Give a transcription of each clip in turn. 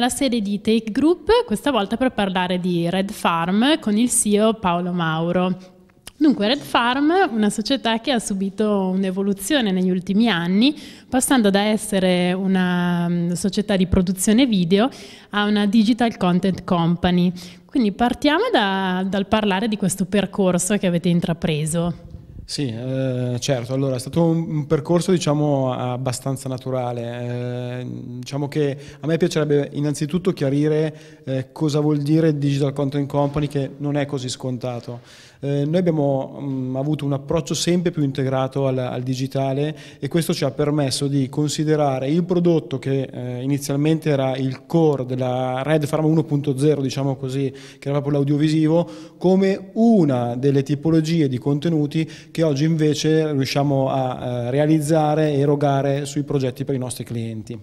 nella sede di Take Group, questa volta per parlare di Red Farm con il CEO Paolo Mauro. Dunque, Red Farm, una società che ha subito un'evoluzione negli ultimi anni, passando da essere una mm, società di produzione video a una digital content company. Quindi partiamo da, dal parlare di questo percorso che avete intrapreso. Sì, eh, certo, allora è stato un, percorso diciamo abbastanza naturale, eh, diciamo che a me piacerebbe innanzitutto chiarire eh, cosa vuol dire Digital Content Company che non è così scontato. Eh, noi abbiamo mh, mm, avuto un approccio sempre più integrato al, al, digitale e questo ci ha permesso di considerare il prodotto che eh, inizialmente era il core della Red Pharma 1.0, diciamo così, che era proprio l'audiovisivo, come una delle tipologie di contenuti che che oggi invece riusciamo a eh, realizzare e erogare sui progetti per i nostri clienti.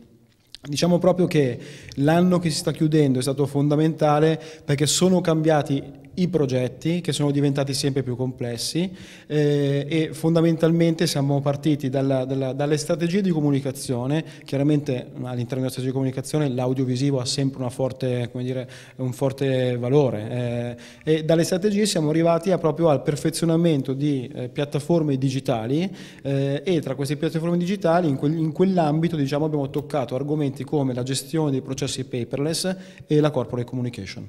Diciamo proprio che l'anno che si sta chiudendo è stato fondamentale perché sono cambiati i progetti che sono diventati sempre più complessi eh, e fondamentalmente siamo partiti dalla, dalla, dalle strategie di comunicazione, chiaramente all'interno della strategia di comunicazione l'audiovisivo ha sempre forte, dire, un forte valore eh, e dalle strategie siamo arrivati proprio al perfezionamento di eh, piattaforme digitali eh, e tra queste piattaforme digitali in, que, in quell'ambito diciamo, abbiamo toccato argomenti come la gestione dei processi paperless e la corporate communication.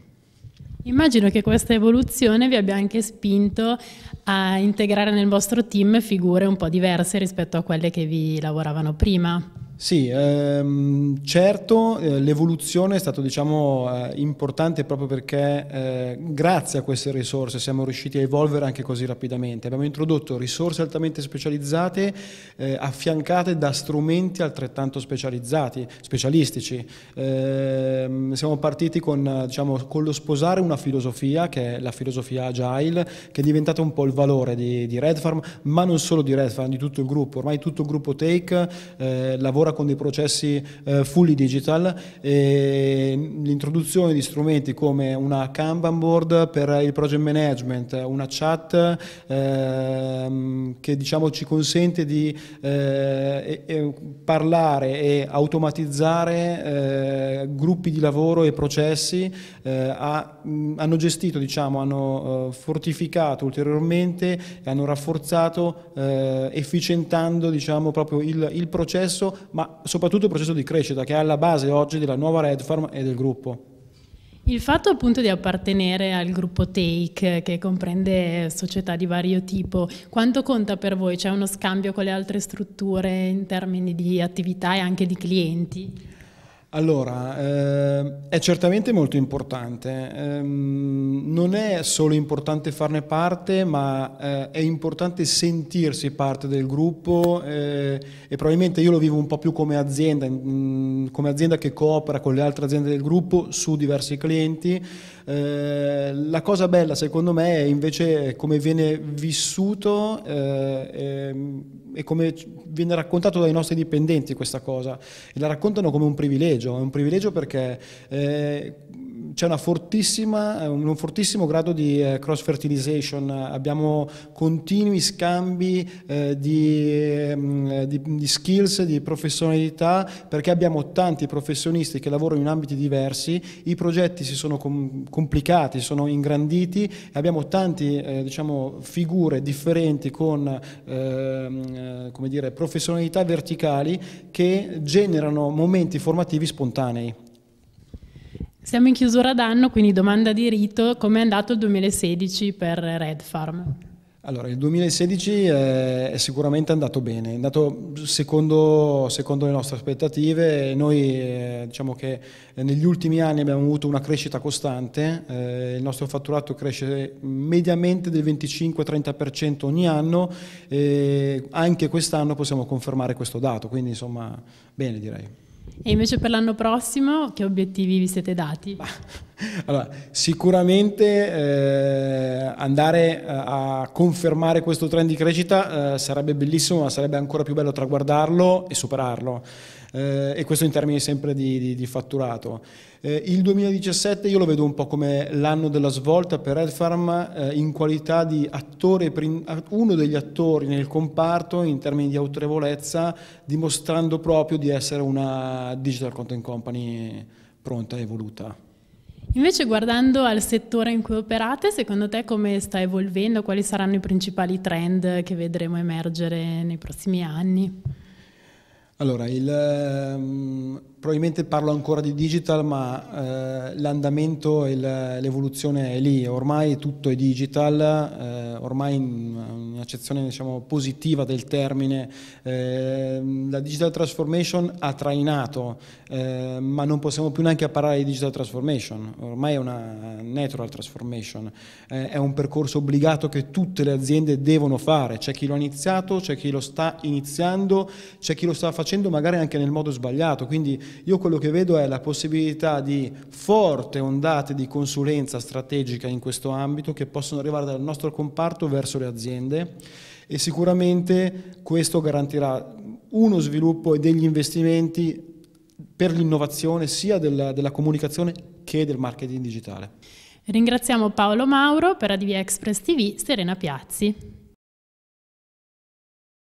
Immagino che questa evoluzione vi abbia anche spinto a integrare nel vostro team figure un po' diverse rispetto a quelle che vi lavoravano prima. Sì, ehm, certo eh, l'evoluzione è stata diciamo, eh, importante proprio perché eh, grazie a queste risorse siamo riusciti a evolvere anche così rapidamente. Abbiamo introdotto risorse altamente specializzate eh, affiancate da strumenti altrettanto specializzati, specialistici. Ehm, siamo partiti con, diciamo, con, lo sposare una filosofia che è la filosofia agile che è diventata un po' il valore di, di Red Farm, ma non solo di Red Farm, di tutto il gruppo. Ormai tutto il gruppo Take eh, lavora lavora con dei processi eh, fully digital, e l'introduzione di strumenti come una Kanban board per il project management, una chat eh, che diciamo ci consente di eh, parlare e automatizzare eh, gruppi di lavoro e processi, eh, ha, hanno gestito, diciamo, hanno eh, fortificato ulteriormente e hanno rafforzato efficientando diciamo, proprio il, il processo ma soprattutto il processo di crescita che è alla base oggi della nuova Red Farm e del gruppo. Il fatto appunto di appartenere al gruppo Take, che comprende società di vario tipo, quanto conta per voi? C'è uno scambio con le altre strutture in termini di attività e anche di clienti? Allora, eh, è certamente molto importante, eh, non è solo importante farne parte, ma eh, è importante sentirsi parte del gruppo eh, e probabilmente io lo vivo un po' più come azienda, mh, mm, come azienda che coopera con le altre aziende del gruppo su diversi clienti, eh, la cosa bella secondo me è invece come viene vissuto eh, ehm, e come viene raccontato dai nostri dipendenti questa cosa. E la raccontano come un privilegio, è un privilegio perché... Eh, c'è eh, un fortissimo grado di eh, cross fertilization, abbiamo continui scambi eh, di, ehm, di, di skills, di professionalità, perché abbiamo tanti professionisti che lavorano in ambiti diversi, i progetti si sono complicati, sono ingranditi, abbiamo tante diciamo, figure differenti con ehm, come dire, professionalità verticali che generano momenti formativi spontanei. Siamo in chiusura d'anno, quindi domanda di rito, come è andato il 2016 per Red Farm? Allora, il 2016 eh, è, sicuramente andato bene, è andato secondo, secondo le nostre aspettative. Noi eh, diciamo che eh, negli ultimi anni abbiamo avuto una crescita costante, eh, il nostro fatturato cresce mediamente del 25-30% ogni anno e anche quest'anno possiamo confermare questo dato, quindi insomma bene direi. E invece per l'anno prossimo che obiettivi vi siete dati? Allora, sicuramente eh, andare eh, a confermare questo trend di crescita eh, sarebbe bellissimo, ma sarebbe ancora più bello traguardarlo e superarlo. Eh, e questo in termini sempre di, di, di fatturato. il 2017 io lo vedo un po' come l'anno della svolta per Edfarm Farm in qualità di attore, uno degli attori nel comparto in termini di autorevolezza, dimostrando proprio di essere una digital content company pronta e evoluta. Invece guardando al settore in cui operate, secondo te come sta evolvendo? Quali saranno i principali trend che vedremo emergere nei prossimi anni? Allora, il, um, probabilmente parlo ancora di digital, ma uh, l'andamento e l'evoluzione è lì, ormai tutto è digital, uh, ormai in, mm, in accezione diciamo, positiva del termine, eh, la digital transformation ha trainato, eh, ma non possiamo più neanche parlare di digital transformation, ormai è una natural transformation, eh, è un percorso obbligato che tutte le aziende devono fare, c'è chi lo ha iniziato, c'è chi lo sta iniziando, c'è chi lo sta facendo magari anche nel modo sbagliato, quindi io quello che vedo è la possibilità di forte ondate di consulenza strategica in questo ambito che possono arrivare dal nostro comparto verso le aziende e sicuramente questo garantirà uno sviluppo e degli investimenti per l'innovazione sia della, della comunicazione che del marketing digitale. Ringraziamo Paolo Mauro per ADV Express TV, Serena Piazzi.